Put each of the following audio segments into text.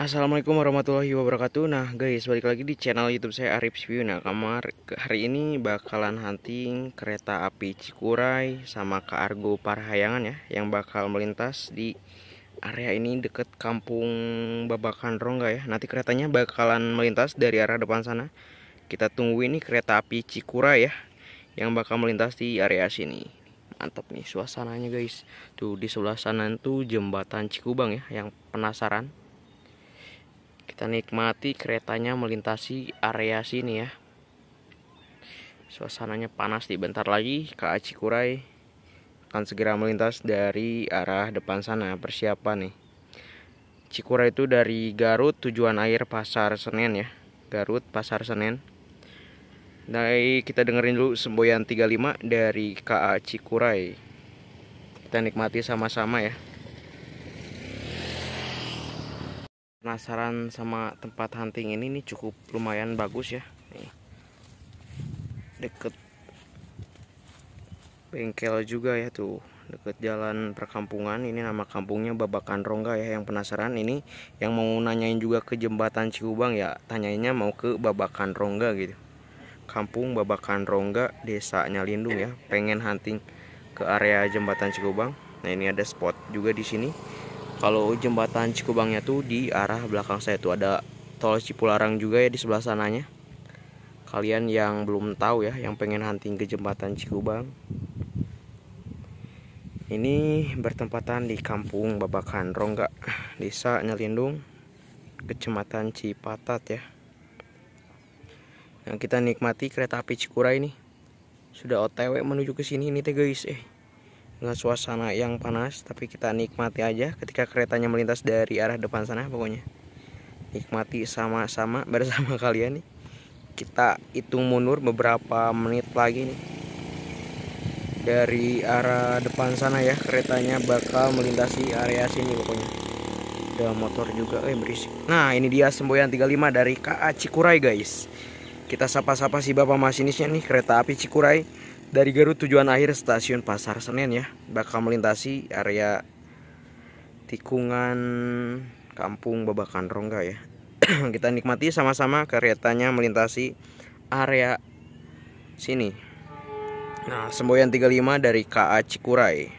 Assalamualaikum warahmatullahi wabarakatuh Nah guys balik lagi di channel youtube saya Arif View Nah kamar hari ini bakalan hunting kereta api Cikuray sama ke Argo Parhayangan ya Yang bakal melintas di area ini deket kampung Babakan Rongga ya Nanti keretanya bakalan melintas dari arah depan sana Kita tunggu ini kereta api Cikuray ya Yang bakal melintas di area sini Mantap nih suasananya guys Tuh di sebelah sana itu jembatan Cikubang ya Yang penasaran kita nikmati keretanya melintasi area sini ya suasananya panas di bentar lagi KA Cikuray akan segera melintas dari arah depan sana persiapan nih Cikuray itu dari Garut tujuan air Pasar Senen ya Garut Pasar Senen Nah, kita dengerin dulu Semboyan 35 dari KA Cikuray. Kita nikmati sama-sama ya. penasaran sama tempat hunting ini nih cukup lumayan bagus ya nih. deket bengkel juga ya tuh deket jalan perkampungan ini nama kampungnya Babakan Rongga ya yang penasaran ini yang mau nanyain juga ke jembatan Cihubang ya tanyainya mau ke Babakan Rongga gitu kampung Babakan Rongga desanya Lindung ya pengen hunting ke area jembatan Cikubang nah ini ada spot juga di sini kalau jembatan Cikubangnya tuh di arah belakang saya tuh ada tol Cipularang juga ya di sebelah sananya kalian yang belum tahu ya yang pengen hunting ke jembatan Cikubang ini bertempatan di kampung Babakan Rongga desa Nyalindung kecamatan Cipatat ya yang kita nikmati kereta api Cikura ini sudah otw menuju ke sini ini teh guys eh dengan suasana yang panas tapi kita nikmati aja ketika keretanya melintas dari arah depan sana pokoknya nikmati sama-sama bersama kalian nih kita hitung mundur beberapa menit lagi nih dari arah depan sana ya keretanya bakal melintasi area sini pokoknya ada motor juga eh berisik nah ini dia semboyan 35 dari KA Cikurai guys kita sapa-sapa si bapak masinisnya nih kereta api Cikurai dari Garut tujuan akhir stasiun Pasar Senen ya Bakal melintasi area Tikungan Kampung Babakan Rongga ya Kita nikmati sama-sama keretanya melintasi area sini Nah semboyan 35 dari KA Cikuray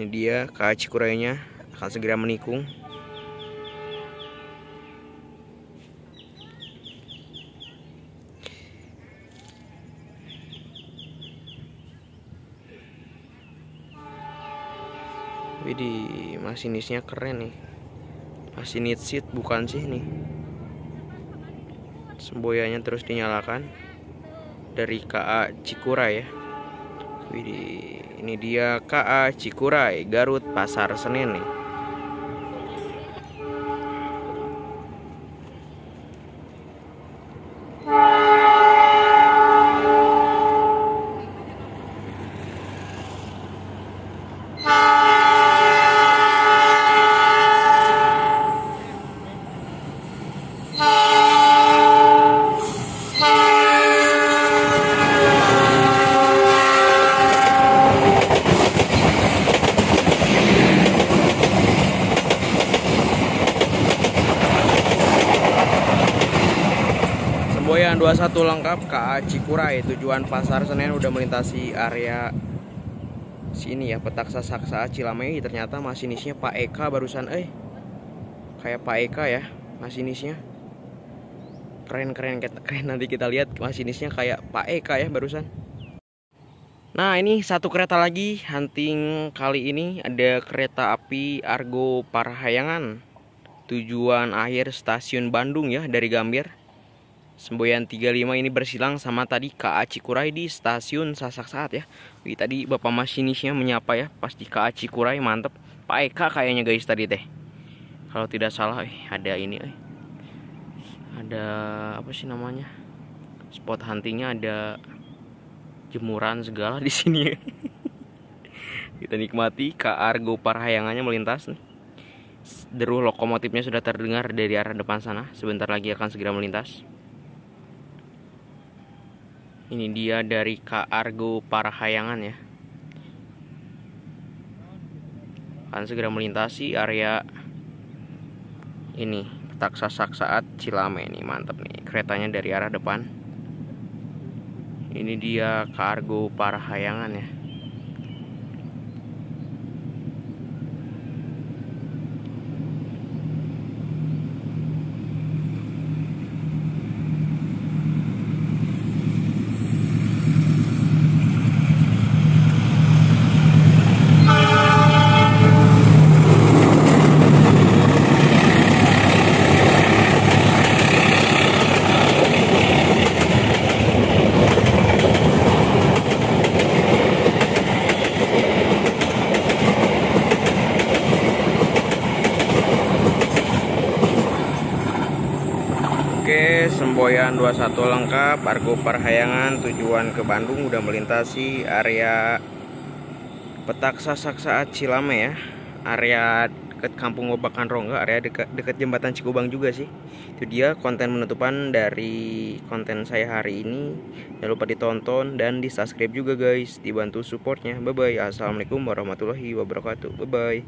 Ini dia KA Cikuraynya akan segera menikung Widih, masinisnya keren nih. Masinis seat bukan sih nih. Semboyanya terus dinyalakan dari KA Cikuray ya. Widih, ini dia KA Cikurai Garut Pasar Senen nih. 21 lengkap KA Cikurai tujuan Pasar Senen udah melintasi area sini ya petak sasaksa Cilamei ternyata masinisnya Pak Eka barusan eh kayak Pak Eka ya masinisnya keren keren keren nanti kita lihat masinisnya kayak Pak Eka ya barusan Nah ini satu kereta lagi hunting kali ini ada kereta api Argo Parahyangan tujuan akhir stasiun Bandung ya dari Gambir Semboyan 35 ini bersilang sama tadi KA Cikuray di stasiun Sasak Saat ya. Wih, tadi Bapak masinisnya menyapa ya, pasti KA Cikuray mantep. Pak Eka kayaknya guys tadi teh. Kalau tidak salah, eh, ada ini, eh. ada apa sih namanya? Spot huntingnya ada jemuran segala di sini. Ya. Kita nikmati KA Argo Parhayangannya melintas nih. Deruh lokomotifnya sudah terdengar dari arah depan sana. Sebentar lagi akan segera melintas. Ini dia dari KA Argo Parahyangan ya. Akan segera melintasi area ini petak sasak saat Cilame ini mantap nih keretanya dari arah depan. Ini dia kargo Argo Parahyangan ya. Semboyan 21 lengkap Argo Parhayangan tujuan ke Bandung udah melintasi area petak sasak saat Cilame ya area dekat kampung Obakan Rongga area dekat dekat jembatan Cikubang juga sih itu dia konten penutupan dari konten saya hari ini jangan lupa ditonton dan di subscribe juga guys dibantu supportnya bye bye assalamualaikum warahmatullahi wabarakatuh bye bye